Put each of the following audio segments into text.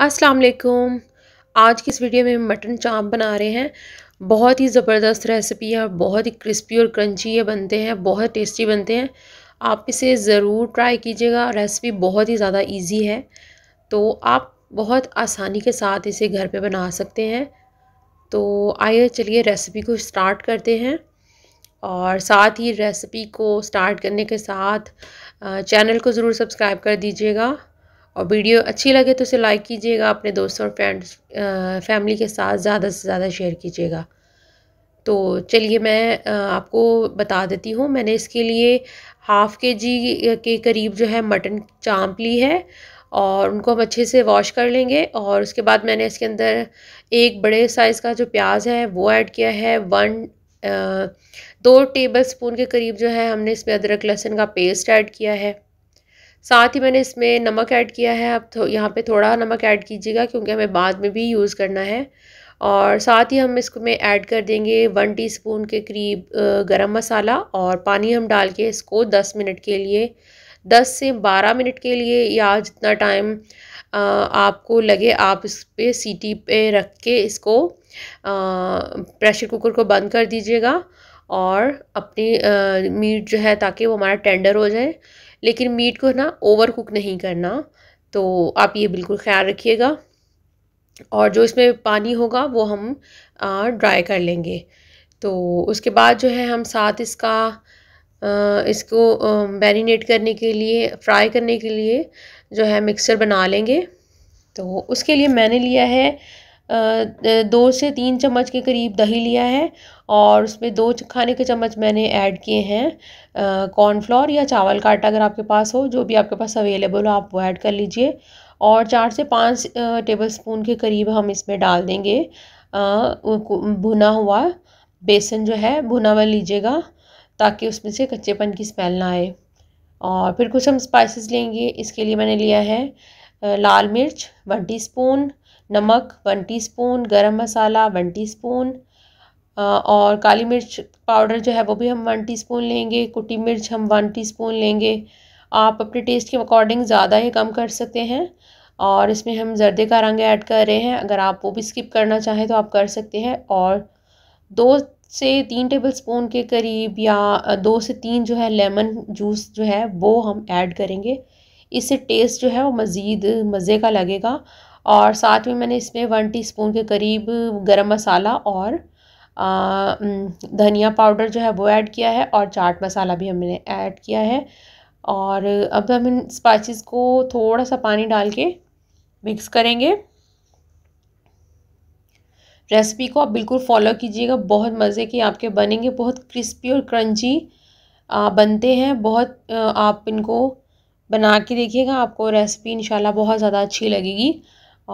अस्सलाम वालेकुम आज की इस वीडियो में मटन चाप बना रहे हैं बहुत ही ज़बरदस्त रेसिपी है बहुत ही क्रिस्पी और क्रंची ये बनते हैं बहुत टेस्टी बनते हैं आप इसे ज़रूर ट्राई कीजिएगा रेसिपी बहुत ही ज़्यादा इजी है तो आप बहुत आसानी के साथ इसे घर पे बना सकते हैं तो आइए चलिए रेसिपी को स्टार्ट करते हैं और साथ ही रेसिपी को स्टार्ट करने के साथ चैनल को ज़रूर सब्सक्राइब कर दीजिएगा और वीडियो अच्छी लगे तो इसे लाइक कीजिएगा अपने दोस्तों और फ्रेंड्स फैमिली के साथ ज़्यादा से ज़्यादा शेयर कीजिएगा तो चलिए मैं आपको बता देती हूँ मैंने इसके लिए हाफ़ के जी के करीब जो है मटन चाँप ली है और उनको हम अच्छे से वॉश कर लेंगे और उसके बाद मैंने इसके अंदर एक बड़े साइज़ का जो प्याज है वो ऐड किया है वन दो टेबल स्पून के करीब जो है हमने इसमें अदरक लहसुन का पेस्ट ऐड किया है साथ ही मैंने इसमें नमक ऐड किया है आप तो यहाँ पे थोड़ा नमक ऐड कीजिएगा क्योंकि हमें बाद में भी यूज़ करना है और साथ ही हम इसको में ऐड कर देंगे वन टीस्पून के करीब गरम मसाला और पानी हम डाल के इसको दस मिनट के लिए दस से बारह मिनट के लिए या जितना टाइम आपको लगे आप इस पर सीटी पे रख के इसको प्रेशर कुकर को बंद कर दीजिएगा और अपनी मीट जो है ताकि वो हमारा टेंडर हो जाए लेकिन मीट को ना ओवर कुक नहीं करना तो आप ये बिल्कुल ख्याल रखिएगा और जो इसमें पानी होगा वो हम ड्राई कर लेंगे तो उसके बाद जो है हम साथ इसका इसको मैरिनेट करने के लिए फ्राई करने के लिए जो है मिक्सर बना लेंगे तो उसके लिए मैंने लिया है दो से तीन चम्मच के करीब दही लिया है और उसमें दो खाने के चम्मच मैंने ऐड किए हैं कॉर्नफ्लोर या चावल का आटा अगर आपके पास हो जो भी आपके पास अवेलेबल हो आप वो ऐड कर लीजिए और चार से पाँच टेबल स्पून के करीब हम इसमें डाल देंगे भुना हुआ बेसन जो है भुना हुआ लीजिएगा ताकि उसमें से कच्चेपन की स्मेल ना आए और फिर कुछ हम स्पाइसेस लेंगे इसके लिए मैंने लिया है लाल मिर्च वन टीस्पून नमक one teaspoon garam masala one teaspoon और काली मिर्च पाउडर जो है वो भी हम वन टीस्पून लेंगे कुटी मिर्च हम वन टीस्पून लेंगे आप अपने टेस्ट के अकॉर्डिंग ज़्यादा ही कम कर सकते हैं और इसमें हम जर्दे का रंग ऐड कर रहे हैं अगर आप वो भी स्किप करना चाहें तो आप कर सकते हैं और दो से तीन टेबल स्पून के करीब या दो से तीन जो है लेमन जूस जो है वो हम ऐड करेंगे इससे टेस्ट जो है वो मज़ीद मज़े का लगेगा और साथ में मैंने इसमें वन टीस्पून के करीब गरम मसाला और धनिया पाउडर जो है वो ऐड किया है और चाट मसाला भी हमने ऐड किया है और अब हम इन स्पाइसेस को थोड़ा सा पानी डाल के मिक्स करेंगे रेसिपी को आप बिल्कुल फॉलो कीजिएगा बहुत मज़े के आपके बनेंगे बहुत क्रिस्पी और क्रंची बनते हैं बहुत आप इनको बना के देखिएगा आपको रेसिपी इंशाल्लाह बहुत ज़्यादा अच्छी लगेगी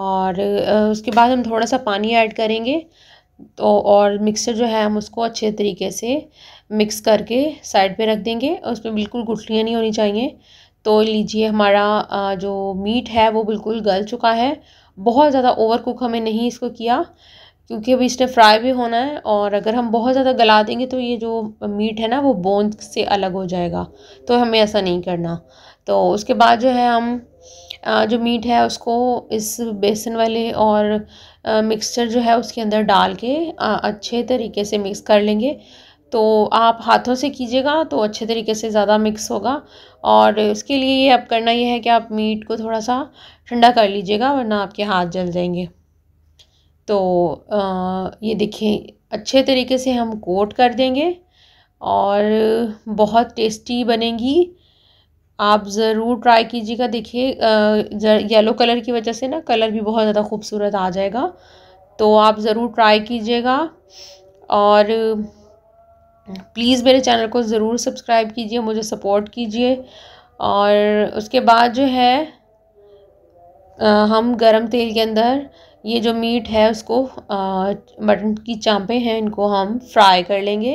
और उसके बाद हम थोड़ा सा पानी ऐड करेंगे तो और मिक्सर जो है हम उसको अच्छे तरीके से मिक्स करके साइड पे रख देंगे और उसमें बिल्कुल गुठलियाँ नहीं होनी चाहिए तो लीजिए हमारा जो मीट है वो बिल्कुल गल चुका है बहुत ज़्यादा ओवर कुक हमें नहीं इसको किया क्योंकि अभी इसने फ्राई भी होना है और अगर हम बहुत ज़्यादा गला देंगे तो ये जो मीट है ना वो बोन से अलग हो जाएगा तो हमें ऐसा नहीं करना तो उसके बाद जो है हम जो मीट है उसको इस बेसन वाले और मिक्सचर जो है उसके अंदर डाल के अच्छे तरीके से मिक्स कर लेंगे तो आप हाथों से कीजिएगा तो अच्छे तरीके से ज़्यादा मिक्स होगा और उसके लिए ये अब करना ये है कि आप मीट को थोड़ा सा ठंडा कर लीजिएगा वरना आपके हाथ जल जाएंगे तो आ, ये देखिए अच्छे तरीके से हम कोट कर देंगे और बहुत टेस्टी बनेगी आप ज़रूर ट्राई कीजिएगा देखिए येलो कलर की वजह से ना कलर भी बहुत ज़्यादा खूबसूरत आ जाएगा तो आप ज़रूर ट्राई कीजिएगा और प्लीज़ मेरे चैनल को ज़रूर सब्सक्राइब कीजिए मुझे सपोर्ट कीजिए और उसके बाद जो है आ, हम गरम तेल के अंदर ये जो मीट है उसको मटन की चांपे हैं इनको हम फ्राई कर लेंगे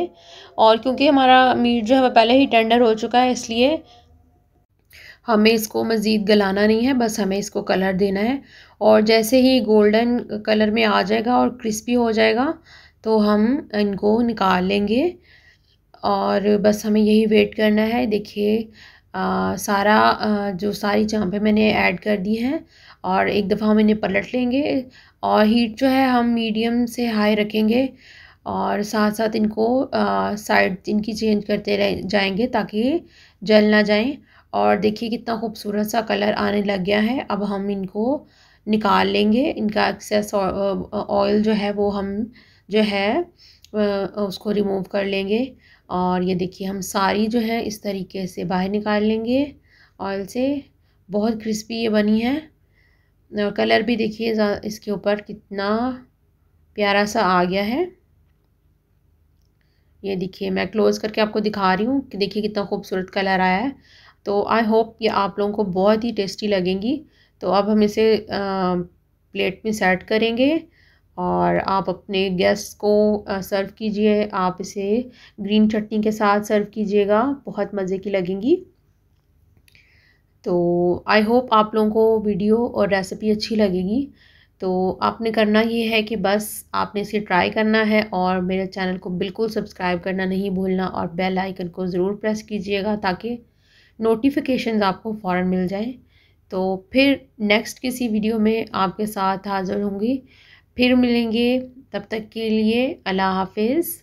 और क्योंकि हमारा मीट जो है वह पहले ही टेंडर हो चुका है इसलिए हमें इसको मज़ीद गलाना नहीं है बस हमें इसको कलर देना है और जैसे ही गोल्डन कलर में आ जाएगा और क्रिस्पी हो जाएगा तो हम इनको निकाल लेंगे और बस हमें यही वेट करना है देखिए सारा आ, जो सारी चाँपें मैंने ऐड कर दी हैं और एक दफ़ा हम इन्हें पलट लेंगे और हीट जो है हम मीडियम से हाई रखेंगे और साथ साथ इनको साइड इनकी चेंज करते रह जाएंगे ताकि जल ना जाएं और देखिए कितना खूबसूरत सा कलर आने लग गया है अब हम इनको निकाल लेंगे इनका एक्सेस ऑयल जो है वो हम जो है उसको रिमूव कर लेंगे और ये देखिए हम सारी जो है इस तरीके से बाहर निकाल लेंगे ऑयल से बहुत क्रिस्पी ये बनी है और कलर भी देखिए इसके ऊपर कितना प्यारा सा आ गया है ये देखिए मैं क्लोज़ करके आपको दिखा रही हूँ कि देखिए कितना खूबसूरत कलर आया है तो आई होप ये आप लोगों को बहुत ही टेस्टी लगेंगी तो अब हम इसे प्लेट में सेट करेंगे और आप अपने गेस्ट को सर्व कीजिए आप इसे ग्रीन चटनी के साथ सर्व कीजिएगा बहुत मज़े की लगेंगी तो आई होप आप लोगों को वीडियो और रेसिपी अच्छी लगेगी तो आपने करना ये है कि बस आपने इसे ट्राई करना है और मेरे चैनल को बिल्कुल सब्सक्राइब करना नहीं भूलना और बेल आइकन को ज़रूर प्रेस कीजिएगा ताकि नोटिफिकेशन आपको फ़ौर मिल जाए तो फिर नेक्स्ट किसी वीडियो में आपके साथ हाज़िर होंगी फिर मिलेंगे तब तक के लिए अल्लाह हाफिज़